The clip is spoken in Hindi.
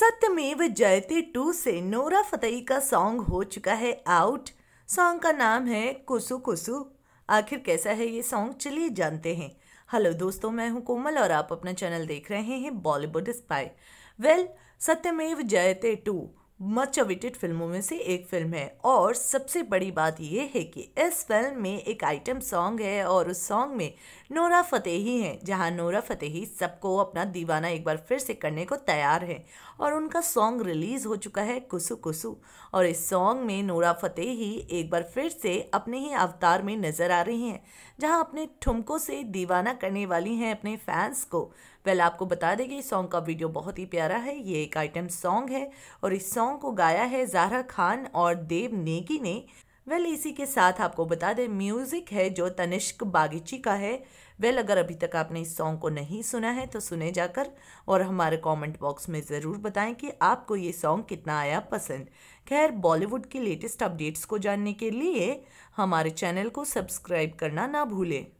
सत्यमेव जयते टू से नोरा फतेही का सॉन्ग हो चुका है आउट सॉन्ग का नाम है कुसु कुसु आखिर कैसा है ये सॉन्ग चलिए जानते हैं हेलो दोस्तों मैं हूं कोमल और आप अपना चैनल देख रहे हैं बॉलीवुड स्पाई वेल सत्यमेव जयते टू मच अवेटेड फिल्मों में से एक फिल्म है और सबसे बड़ी बात यह है कि इस फिल्म में एक आइटम सॉन्ग है और उस सॉन्ग में नोरा फतेही हैं जहां नोरा फतेही सबको अपना दीवाना एक बार फिर से करने को तैयार है और उनका सॉन्ग रिलीज़ हो चुका है कुसु कुसु और इस सॉन्ग में नोरा फतेही एक बार फिर से अपने ही अवतार में नज़र आ रही हैं जहाँ अपने ठुमकों से दीवाना करने वाली हैं अपने फैंस को वेल आपको बता दें कि इस सॉन्ग का वीडियो बहुत ही प्यारा है ये एक आइटम सॉन्ग है और इस सॉन्ग को गाया है जारा खान और देव नेगी ने वेल इसी के साथ आपको बता दें म्यूज़िक है जो तनिष्क बागीची का है वेल अगर अभी तक आपने इस सॉन्ग को नहीं सुना है तो सुने जाकर और हमारे कमेंट बॉक्स में ज़रूर बताएं कि आपको ये सॉन्ग कितना आया पसंद खैर बॉलीवुड की लेटेस्ट अपडेट्स को जानने के लिए हमारे चैनल को सब्सक्राइब करना ना भूलें